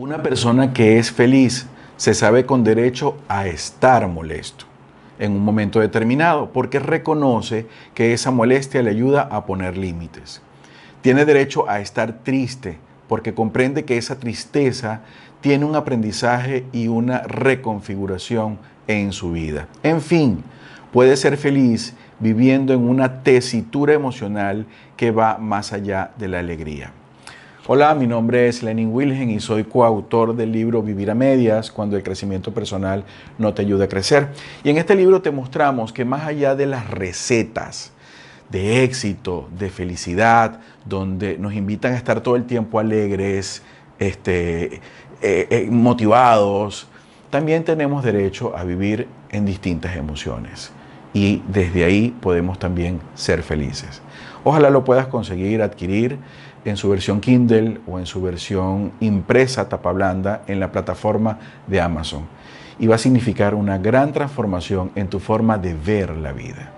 Una persona que es feliz se sabe con derecho a estar molesto en un momento determinado, porque reconoce que esa molestia le ayuda a poner límites. Tiene derecho a estar triste, porque comprende que esa tristeza tiene un aprendizaje y una reconfiguración en su vida. En fin, puede ser feliz viviendo en una tesitura emocional que va más allá de la alegría. Hola, mi nombre es Lenin Wilhelm y soy coautor del libro Vivir a Medias, cuando el crecimiento personal no te ayuda a crecer. Y en este libro te mostramos que más allá de las recetas, de éxito, de felicidad, donde nos invitan a estar todo el tiempo alegres, este, eh, eh, motivados, también tenemos derecho a vivir en distintas emociones y desde ahí podemos también ser felices. Ojalá lo puedas conseguir, adquirir en su versión Kindle o en su versión impresa tapa blanda en la plataforma de Amazon. Y va a significar una gran transformación en tu forma de ver la vida.